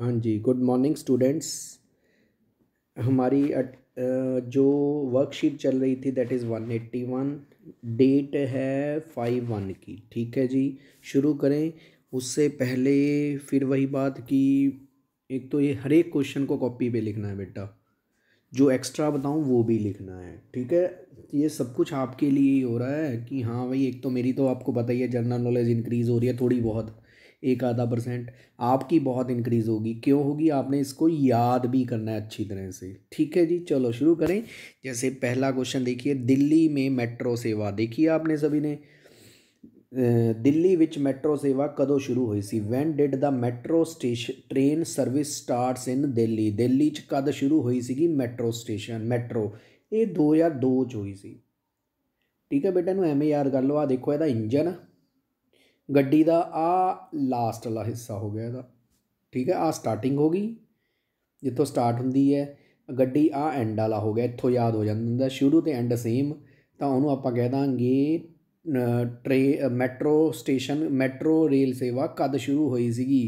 हाँ जी good morning students हमारी अट, जो वर्कशीट चल रही थी that is one eighty one date है फाइव वन की ठीक है जी शुरू करें उससे पहले फिर वही बात कि एक तो ये हर एक क्वेश्चन को कॉपी पे लिखना है बेटा जो एक्स्ट्रा बताऊँ वो भी लिखना है ठीक है ये सब कुछ आपके लिए ही हो रहा है कि हाँ भाई एक तो मेरी तो आपको पता ही है जनरल नॉलेज इंक्रीज़ हो रही है थोड़ी बहुत एक आधा परसेंट आपकी बहुत इंक्रीज़ होगी क्यों होगी आपने इसको याद भी करना है अच्छी तरह से ठीक है जी चलो शुरू करें जैसे पहला क्वेश्चन देखिए दिल्ली में मेट्रो सेवा देखिए आपने सभी ने ਦਿੱਲੀ ਵਿੱਚ ਮੈਟਰੋ ਸੇਵਾ ਕਦੋਂ ਸ਼ੁਰੂ ਹੋਈ ਸੀ when did the metro station train service starts in Delhi Delhi ਚ ਕਦ ਸ਼ੁਰੂ ਹੋਈ ਸੀਗੀ ਮੈਟਰੋ ਸਟੇਸ਼ਨ ਮੈਟਰੋ ਇਹ 2002 ਚ ਹੋਈ ਸੀ ਠੀਕ ਹੈ ਬੇਟਾ ਨੂੰ ਐਵੇਂ ਯਾਦ ਕਰ ਲਓ ਆ ਦੇਖੋ ਇਹਦਾ ਇੰਜਨ ਗੱਡੀ ਦਾ ਆ ਲਾਸਟ ਵਾਲਾ ਹਿੱਸਾ ਹੋ ਗਿਆ ਇਹਦਾ ਠੀਕ ਹੈ ਆ ਸਟਾਰਟਿੰਗ ਹੋ ਗਈ ਜਿੱਥੋਂ ਸਟਾਰਟ ਹੁੰਦੀ ਹੈ ਗੱਡੀ ਆ ਐਂਡ ਵਾਲਾ ਹੋ ਗਿਆ ਇੱਥੋਂ ਯਾਦ ਹੋ ਜਾਂਦਾ ਹੁੰਦਾ ਸ਼ੁਰੂ ਤੇ ਐਂਡ ਸੇਮ ਤਾਂ ਉਹਨੂੰ ਆਪਾਂ ਕਹਿ ਦਾਂਗੇ ਟ੍ਰੇ ਮੈਟਰੋ ਸਟੇਸ਼ਨ ਮੈਟਰੋ ਰੇਲ ਸੇਵਾ ਕਦ ਸ਼ੁਰੂ ਹੋਈ ਸੀਗੀ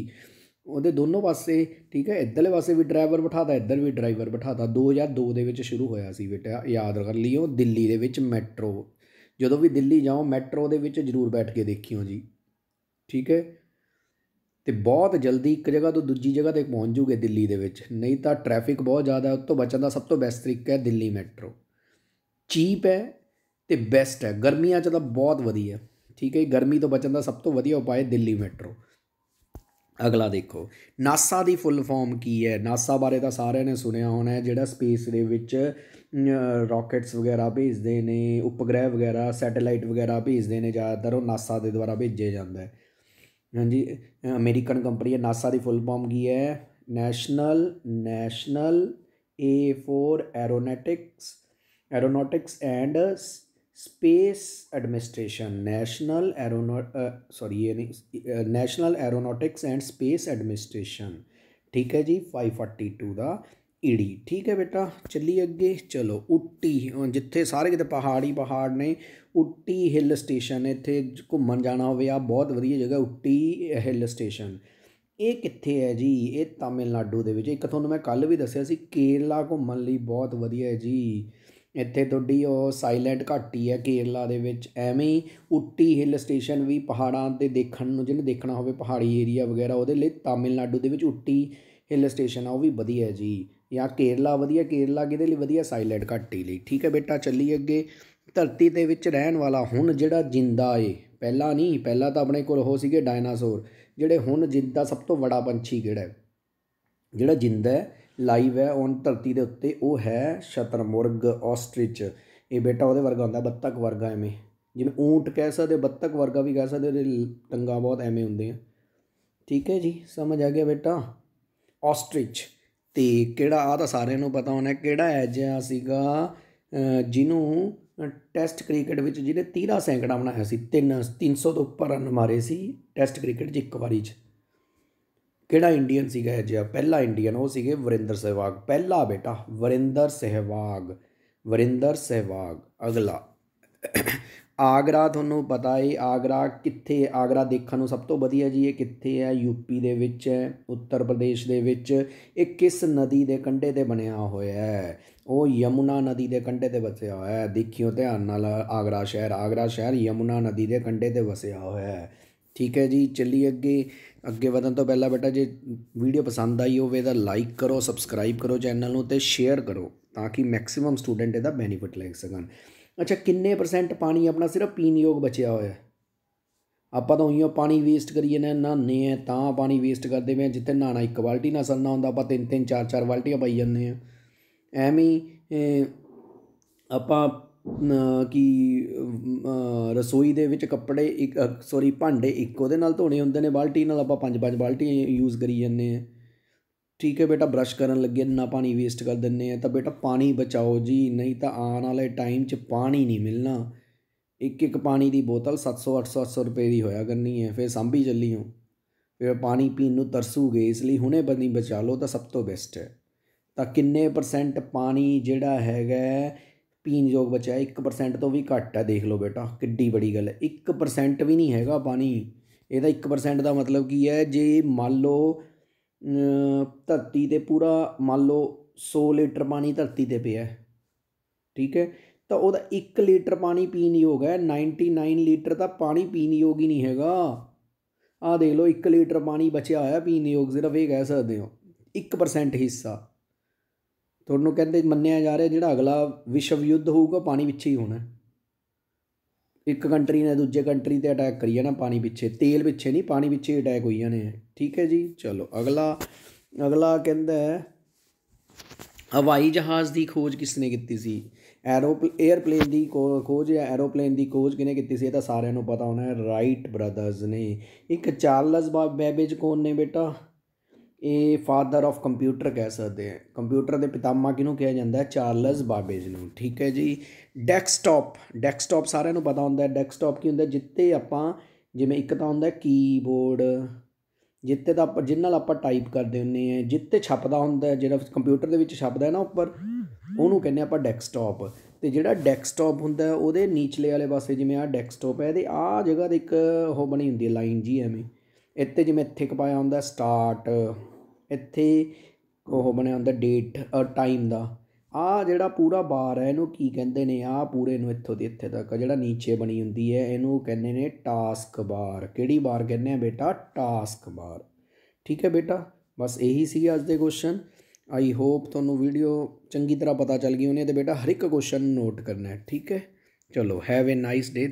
ਉਹਦੇ ਦੋਨੋਂ ਪਾਸੇ ਠੀਕ ਹੈ ਇੱਧਰਲੇ ਪਾਸੇ ਵੀ ਡਰਾਈਵਰ ਬਿਠਾਤਾ ਇੱਧਰ ਵੀ ਡਰਾਈਵਰ ਬਿਠਾਤਾ 2002 ਦੇ ਵਿੱਚ ਸ਼ੁਰੂ ਹੋਇਆ ਸੀ ਬੇਟਾ ਯਾਦ ਕਰ ਲਿਓ ਦਿੱਲੀ ਦੇ ਵਿੱਚ ਮੈਟਰੋ ਜਦੋਂ ਵੀ ਦਿੱਲੀ ਜਾਓ ਮੈਟਰੋ ਦੇ ਵਿੱਚ ਜ਼ਰੂਰ ਬੈਠ ਕੇ ਦੇਖਿਓ ਜੀ ਠੀਕ ਹੈ ਤੇ ਬਹੁਤ ਜਲਦੀ ਇੱਕ ਜਗ੍ਹਾ ਤੋਂ ਦੂਜੀ ਜਗ੍ਹਾ ਤੇ ਪਹੁੰਚ ਜੂਗੇ ਦਿੱਲੀ ਦੇ ਵਿੱਚ ਨਹੀਂ ਤਾਂ ਟ੍ਰੈਫਿਕ ਬਹੁਤ ਜ਼ਿਆਦਾ ਹੈ ਉਸ ਤੋਂ ਬਚਣ ਦਾ ਸਭ ਤੋਂ ਬੈਸਟ ਤਰੀਕਾ ਹੈ ਦਿੱਲੀ ਮੈਟਰੋ ਚੀਪ ਹੈ ਤੇ ਬੈਸਟ ਹੈ ਗਰਮੀਆਂ 'ਚ ਤਾਂ ਬਹੁਤ ਵਧੀਆ ਠੀਕ ਹੈ ਗਰਮੀ ਤੋਂ ਬਚਣ ਦਾ ਸਭ ਤੋਂ ਵਧੀਆ ਉਪਾਅ ਦਿੱਲੀ ਮੈਟਰੋ ਅਗਲਾ ਦੇਖੋ ਨਾਸਾ ਦੀ ਫੁੱਲ ਫਾਰਮ ਕੀ ਹੈ ਨਾਸਾ ਬਾਰੇ ਤਾਂ ਸਾਰਿਆਂ ਨੇ ਸੁਣਿਆ ਹੋਣਾ ਹੈ ਜਿਹੜਾ ਸਪੇਸ ਦੇ ਵਿੱਚ ਰਾਕੇਟਸ ਵਗੈਰਾ ਭੇਜਦੇ ਨੇ ਉਪਗ੍ਰਹਿ ਵਗੈਰਾ ਸੈਟੇਲਾਈਟ ਵਗੈਰਾ ਭੇਜਦੇ ਨੇ ਜ਼ਿਆਦਾਤਰ ਉਹ ਨਾਸਾ ਦੇ ਦੁਆਰਾ ਭੇਜੇ ਜਾਂਦਾ ਹੈ ਹਾਂਜੀ ਅਮਰੀਕਨ ਕੰਪਨੀ ਹੈ ਨਾਸਾ ਦੀ ਫੁੱਲ ਫਾਰਮ ਕੀ ਹੈ national national A for aeronautics aeronautics and space administration national aeronaut uh, sorry ये नहीं national aeronautics and space administration ठीक है जी 542 ਦਾ ਈੜੀ ਠੀਕ ਹੈ ਬੇਟਾ ਚੱਲੀ ਅੱਗੇ ਚਲੋ ਉੱਟੀ ਜਿੱਥੇ ਸਾਰੇ ਕਿਤੇ ਪਹਾੜੀ ਪਹਾੜ ਨੇ ਉੱਟੀ ਹਿੱਲ ਸਟੇਸ਼ਨ ਇੱਥੇ ਘੁੰਮਣ ਜਾਣਾ ਹੋਵੇ ਆ ਬਹੁਤ ਵਧੀਆ ਜਗ੍ਹਾ ਉੱਟੀ ਹਿੱਲ ਸਟੇਸ਼ਨ ਇਹ ਕਿੱਥੇ ਹੈ ਜੀ ਇਹ ਤਾਮਿਲਨਾਡੂ ਦੇ ਵਿੱਚ ਇੱਕ ਤੁਹਾਨੂੰ ਮੈਂ ਕੱਲ ਵੀ ਦੱਸਿਆ ਸੀ ਕੇਰਲਾ ਘੁੰਮਣ ਲਈ ਬਹੁਤ ਵਧੀਆ ਹੈ ਜੀ ਇੱਥੇ ਤੁਹਾਡੀ ਉਹ ਸਾਇਲੈਂਟ ਘਾਟੀ ਹੈ ਕੇਰਲਾ ਦੇ ਵਿੱਚ ਐਵੇਂ ਹੀ ਉੱਟੀ ਹਿੱਲ ਸਟੇਸ਼ਨ ਵੀ ਪਹਾੜਾਂ ਤੇ ਦੇਖਣ ਨੂੰ ਜਿਹਨੇ ਦੇਖਣਾ ਹੋਵੇ ਪਹਾੜੀ ਏਰੀਆ ਵਗੈਰਾ ਉਹਦੇ ਲਈ ਤਾਮਿਲਨਾਡੂ ਦੇ ਵਿੱਚ ਉੱਟੀ ਹਿੱਲ ਸਟੇਸ਼ਨ ਆ ਉਹ ਵੀ ਵਧੀਆ ਹੈ ਜੀ ਜਾਂ ਕੇਰਲਾ ਵਧੀਆ ਕੇਰਲਾ ਕਿਹਦੇ ਲਈ ਵਧੀਆ ਸਾਈਲੈਂਟ ਘਾਟੀ ਲਈ ਠੀਕ ਹੈ ਬੇਟਾ ਚੱਲੀ ਅੱਗੇ ਧਰਤੀ ਦੇ ਵਿੱਚ ਰਹਿਣ ਵਾਲਾ ਹੁਣ ਜਿਹੜਾ ਜਿੰਦਾ ਏ ਪਹਿਲਾਂ ਨਹੀਂ ਪਹਿਲਾਂ ਤਾਂ ਆਪਣੇ ਕੋਲ ਉਹ ਸੀਗੇ ਡਾਇਨਾਸੌਰ ਜਿਹੜੇ ਹੁਣ ਜਿੰਦਾ ਸਭ ਤੋਂ ਵੱਡਾ ਪੰਛੀ ਕਿਹੜਾ ਹੈ ਜਿਹੜਾ ਜਿੰਦਾ ਹੈ ਲਾਈਵ ਹੈ ਔਨ ਧਰਤੀ ਦੇ ਉੱਤੇ ਉਹ ਹੈ ਸ਼ਤਰਮੁਰਗ ਆਸਟ੍ਰਿਚ ਇਹ ਬੇਟਾ ਉਹਦੇ ਵਰਗਾ ਹੁੰਦਾ ਬੱਤਕ ਵਰਗਾ ਐਵੇਂ ਜਿਵੇਂ ਊਂਟ ਕਹਿ ਸਕਦੇ ਬੱਤਕ ਵਰਗਾ ਵੀ ਕਹਿ ਸਕਦੇ ਉਹਦੇ ਟੰਗਾ ਬਹੁਤ ਐਵੇਂ ਹੁੰਦੇ ਆ ਠੀਕ ਹੈ ਜੀ ਸਮਝ ਆ ਗਿਆ ਬੇਟਾ ਆਸਟ੍ਰਿਚ ਤੇ ਕਿਹੜਾ ਆ ਤਾਂ ਸਾਰਿਆਂ ਨੂੰ ਪਤਾ ਹੋਣਾ ਕਿਹੜਾ ਹੈ ਜਿਆ ਸੀਗਾ ਜਿਹਨੂੰ ਟੈਸਟ ਕ੍ਰਿਕਟ ਵਿੱਚ ਜਿਹਨੇ 13 ਸੈਂਕੜਾ ਬਣਾਇਆ ਸੀ 3 300 ਤੋਂ ਉੱਪਰ ਰਨ ਮਾਰੇ ਸੀ ਟੈਸਟ ਕ੍ਰਿਕਟ 'ਚ ਇੱਕ ਵਾਰੀ 'ਚ ਕਿਹੜਾ ਇੰਡੀਅਨ ਸੀਗਾ ਜਿਆ ਪਹਿਲਾ ਇੰਡੀਅਨ ਉਹ ਸੀਗੇ ਵਰਿੰਦਰ ਸਹਿਵਾਗ ਪਹਿਲਾ ਬੇਟਾ ਵਰਿੰਦਰ ਸਹਿਵਾਗ ਵਰਿੰਦਰ ਸਹਿਵਾਗ ਅਗਲਾ ਆਗਰਾ ਤੁਹਾਨੂੰ ਪਤਾ ਹੈ ਆਗਰਾ ਕਿੱਥੇ ਆਗਰਾ ਦੇਖਣ ਨੂੰ ਸਭ ਤੋਂ ਵਧੀਆ ਜੀ ਇਹ ਕਿੱਥੇ ਹੈ ਯੂਪੀ ਦੇ ਵਿੱਚ ਹੈ ਉੱਤਰ ਪ੍ਰਦੇਸ਼ ਦੇ ਵਿੱਚ ਇਹ ਕਿਸ ਨਦੀ ਦੇ ਕੰਢੇ ਤੇ ਬਣਿਆ ਹੋਇਆ ਹੈ ਉਹ ਯਮੁਨਾ ਨਦੀ ਦੇ ਕੰਢੇ ਤੇ ਵਸਿਆ ਹੋਇਆ ਹੈ ਦੇਖਿਓ ਧਿਆਨ ਨਾਲ ਆਗਰਾ ਸ਼ਹਿਰ ਆਗਰਾ ਸ਼ਹਿਰ ਯਮੁਨਾ ਨਦੀ ਦੇ ਕੰਢੇ ਤੇ ਵਸਿਆ ਹੋਇਆ ਹੈ ਠੀਕ ਹੈ ਜੀ ਚੱਲੀ ਅੱਗੇ ਅੱਗੇ ਵਧਣ ਤੋਂ ਪਹਿਲਾਂ ਬੇਟਾ ਜੇ ਵੀਡੀਓ ਪਸੰਦ ਆਈ ਹੋਵੇ ਤਾਂ ਲਾਈਕ ਕਰੋ ਸਬਸਕ੍ਰਾਈਬ ਕਰੋ ਚੈਨਲ ਨੂੰ ਤੇ ਸ਼ੇਅਰ ਕਰੋ ਤਾਂ ਕਿ ਮੈਕਸਿਮਮ ਸਟੂਡੈਂਟ ਇਹਦਾ ਬੈਨੀਫਿਟ ਲੈ ਸਕਣ ਅੱਛਾ ਕਿੰਨੇ ਪਰਸੈਂਟ ਪਾਣੀ ਆਪਣਾ ਸਿਰਫ ਪੀਣ ਯੋਗ ਬਚਿਆ ਹੋਇਆ ਆਪਾਂ ਤਾਂ ਉਹੀਓ ਪਾਣੀ ਵੇਸਟ ਕਰੀਏ ਨਾ ਨਹਾਉਂਦੇ ਆ ਤਾਂ ਪਾਣੀ ਵੇਸਟ ਕਰਦੇ ਵੇ ਜਿੱਥੇ ਨਾਣਾ ਇੱਕ ਬਾਲਟੀ ਨਾਲ ਸਰਨਾ ਹੁੰਦਾ ਆਪਾਂ ਤਿੰਨ ਤਿੰਨ ਚਾਰ ਚਾਰ ਬਾਲਟੀਆਂ ਪਾਈ ਜਾਂਦੇ ਆ ਐਵੇਂ ਆਪਾਂ ਕੀ ਰਸੋਈ ਦੇ ਵਿੱਚ ਕੱਪੜੇ ਇੱਕ ਸੌਰੀ ਭਾਂਡੇ ਇੱਕ ਉਹਦੇ ਨਾਲ ਧੋਣੇ ਹੁੰਦੇ ਨੇ ਬਾਲਟੀ ਨਾਲ ਆਪਾਂ ਪੰਜ ਪੰਜ ਬਾਲਟੀਆਂ ਯੂਜ਼ ਕਰੀ ਜਾਂਦੇ ਆ ਠੀਕ ਹੈ ਬੇਟਾ ਬਰਸ਼ ਕਰਨ ਲੱਗੇ ਨਾ ਪਾਣੀ ਵੇਸਟ ਕਰ ਦਿੰਨੇ ਆ ਤਾਂ ਬੇਟਾ ਪਾਣੀ ਬਚਾਓ ਜੀ ਨਹੀਂ ਤਾਂ ਆਉਣ ਵਾਲੇ ਟਾਈਮ 'ਚ ਪਾਣੀ ਨਹੀਂ ਮਿਲਣਾ ਇੱਕ ਇੱਕ ਪਾਣੀ ਦੀ ਬੋਤਲ 700 800 800 ਰੁਪਏ ਦੀ ਹੋਇਆ ਕਰਨੀ ਹੈ ਫਿਰ ਸੰਭੀ ਚੱਲੀਓ ਫਿਰ ਪਾਣੀ ਪੀਣ ਨੂੰ ਤਰਸੂਗੇ ਇਸ ਲਈ ਹੁਣੇ ਬੰਦੀ ਬਚਾ ਲਓ ਤਾਂ ਸਭ ਤੋਂ ਬੈਸਟ ਹੈ ਤਾਂ ਕਿੰਨੇ ਪਰਸੈਂਟ ਪਾਣੀ ਜਿਹੜਾ ਹੈਗਾ ਪੀਣ ਯੋਗ ਬਚਿਆ 1% ਤੋਂ ਵੀ ਘੱਟ ਹੈ ਦੇਖ ਲਓ ਬੇਟਾ ਕਿੱਡੀ ਬੜੀ ਗੱਲ ਹੈ 1% ਵੀ ਨਹੀਂ ਹੈਗਾ ਪਾਣੀ ਇਹਦਾ 1% ਦਾ ਮਤਲਬ ਕੀ ਹੈ ਜੇ ਮੰਨ ਲਓ ਧਰਤੀ 'ਤੇ ਪੂਰਾ ਮੰਨ ਲਓ 100 ਲੀਟਰ ਪਾਣੀ ਧਰਤੀ 'ਤੇ ਪਿਆ ਠੀਕ ਹੈ ਤਾਂ ਉਹਦਾ 1 ਲੀਟਰ ਪਾਣੀ ਪੀਣ ਯੋਗ ਹੈ 99 ਲੀਟਰ ਤਾਂ ਪਾਣੀ ਪੀਣ ਯੋਗ ਹੀ ਨਹੀਂ ਹੈਗਾ ਆ ਦੇਖ ਲਓ 1 ਲੀਟਰ ਪਾਣੀ ਬਚਿਆ ਹੋਇਆ ਪੀਣ ਯੋਗ ਸਿਰਫ ਇਹ ਕਹਿ ਸਕਦੇ ਹੋ 1% ਹਿੱਸਾ ਤੁਹਾਨੂੰ ਕਹਿੰਦੇ ਮੰਨਿਆ ਜਾ ਰਿਹਾ ਜਿਹੜਾ ਅਗਲਾ ਵਿਸ਼ਵ ਯੁੱਧ ਹੋਊਗਾ ਪਾਣੀ ਵਿੱਚ ਹੀ ਹੋਣਾ ਇੱਕ ਕੰਟਰੀ ਨੇ ਦੂਜੇ ਕੰਟਰੀ ਤੇ ਅਟੈਕ ਕਰੀ ਜਾਣਾ ਪਾਣੀ ਪਿੱਛੇ ਤੇਲ ਪਿੱਛੇ ਨਹੀਂ ਪਾਣੀ ਪਿੱਛੇ ਅਟੈਕ ਹੋਈਆਂ ਨੇ ਠੀਕ ਹੈ ਜੀ ਚਲੋ ਅਗਲਾ ਅਗਲਾ ਕਹਿੰਦਾ ਹੈ ਹਵਾਈ ਜਹਾਜ਼ ਦੀ ਖੋਜ ਕਿਸਨੇ ਕੀਤੀ ਸੀ ਐਰੋਪਲ 에ਅਰਪਲੇਨ ਦੀ ਖੋਜ ਜਾਂ ਐਰੋਪਲੇਨ ਦੀ ਖੋਜ ਕਿਨੇ ਕੀਤੀ ਸੀ ਇਹ ਤਾਂ ਸਾਰਿਆਂ ਨੂੰ ਪਤਾ ਹੋਣਾ ਹੈ ਰਾਈਟ ਬ੍ਰਦਰਸ ਨੇ ਇੱਕ ਚਾਰਲਸ ਬੈਬੇਜ ਕੋਨ ਨੇ ਬੇਟਾ ਇਹ ਫਾਦਰ ਆਫ ਕੰਪਿਊਟਰ ਕਹਿ ਸਕਦੇ ਆ ਕੰਪਿਊਟਰ ਦੇ ਪਿਤਾਮਾ ਕਿਹਨੂੰ ਕਿਹਾ ਜਾਂਦਾ ਹੈ ਚਾਰਲਸ ਬਾਬੇਜ ਨੂੰ ਠੀਕ ਹੈ ਜੀ ਡੈਸਕਟਾਪ ਡੈਸਕਟਾਪ ਸਾਰਿਆਂ ਨੂੰ ਪਤਾ ਹੁੰਦਾ ਹੈ ਡੈਸਕਟਾਪ ਕੀ ਹੁੰਦਾ ਜਿੱਤੇ ਆਪਾਂ ਜਿਵੇਂ ਇੱਕ ਤਾਂ ਹੁੰਦਾ ਕੀਬੋਰਡ ਜਿੱਤੇ ਦਾ ਜਿਨ ਨਾਲ ਆਪਾਂ ਟਾਈਪ ਕਰਦੇ ਹੁੰਨੇ ਆ ਜਿੱਤੇ ਛਪਦਾ ਹੁੰਦਾ ਜਿਹੜਾ ਕੰਪਿਊਟਰ ਦੇ ਵਿੱਚ ਛਪਦਾ ਹੈ ਨਾ ਉੱਪਰ ਉਹਨੂੰ ਕਹਿੰਦੇ ਆਪਾਂ ਡੈਸਕਟਾਪ ਤੇ ਜਿਹੜਾ ਡੈਸਕਟਾਪ ਹੁੰਦਾ ਉਹਦੇ ਨੀਚਲੇ ਵਾਲੇ ਪਾਸੇ ਜਿਵੇਂ ਆ ਡੈਸਕਟਾਪ ਹੈ ਇਹਦੇ ਆ ਜਗ੍ਹਾ ਤੇ ਇੱਕ ਉਹ ਬਣੀ ਹੁੰਦੀ ਹੈ ਲਾਈਨ ਜੀ ਐਵੇਂ ਇੱਥੇ ਜਿਵੇਂ ਇੱਥੇ ਕਪਾਇਆ ਹੁੰਦਾ ਸਟਾਰਟ ਇੱਥੇ ਉਹ ਬਣਿਆ ਹੁੰਦਾ ਡੇਟ ਟਾਈਮ ਦਾ ਆ ਜਿਹੜਾ ਪੂਰਾ ਬਾਰ ਹੈ ਇਹਨੂੰ ਕੀ ਕਹਿੰਦੇ ਨੇ ਆ ਪੂਰੇ ਨੂੰ ਇੱਥੋਂ ਦੀ ਇੱਥੇ ਤੱਕ ਜਿਹੜਾ ਨੀਚੇ ਬਣੀ ਹੁੰਦੀ ਹੈ ਇਹਨੂੰ ਕਹਿੰਦੇ ਨੇ ਟਾਸਕ ਬਾਰ ਕਿਹੜੀ ਬਾਰ ਕਹਿੰਦੇ ਆ ਬੇਟਾ ਟਾਸਕ ਬਾਰ ਠੀਕ ਹੈ ਬੇਟਾ ਬਸ ਇਹੀ ਸੀ ਅੱਜ ਦੇ ਕੁਐਸਚਨ ਆਈ ਹੋਪ ਤੁਹਾਨੂੰ ਵੀਡੀਓ ਚੰਗੀ ਤਰ੍ਹਾਂ ਪਤਾ ਚੱਲ ਗਈ ਹੋਣੀ ਤੇ ਬੇਟਾ ਹਰ ਇੱਕ ਕੁਐਸਚਨ ਨੋਟ ਕਰਨਾ ਹੈ ਠੀਕ ਹੈ ਚਲੋ ਹੈਵ ਅ ਨਾਈਸ ਡੇ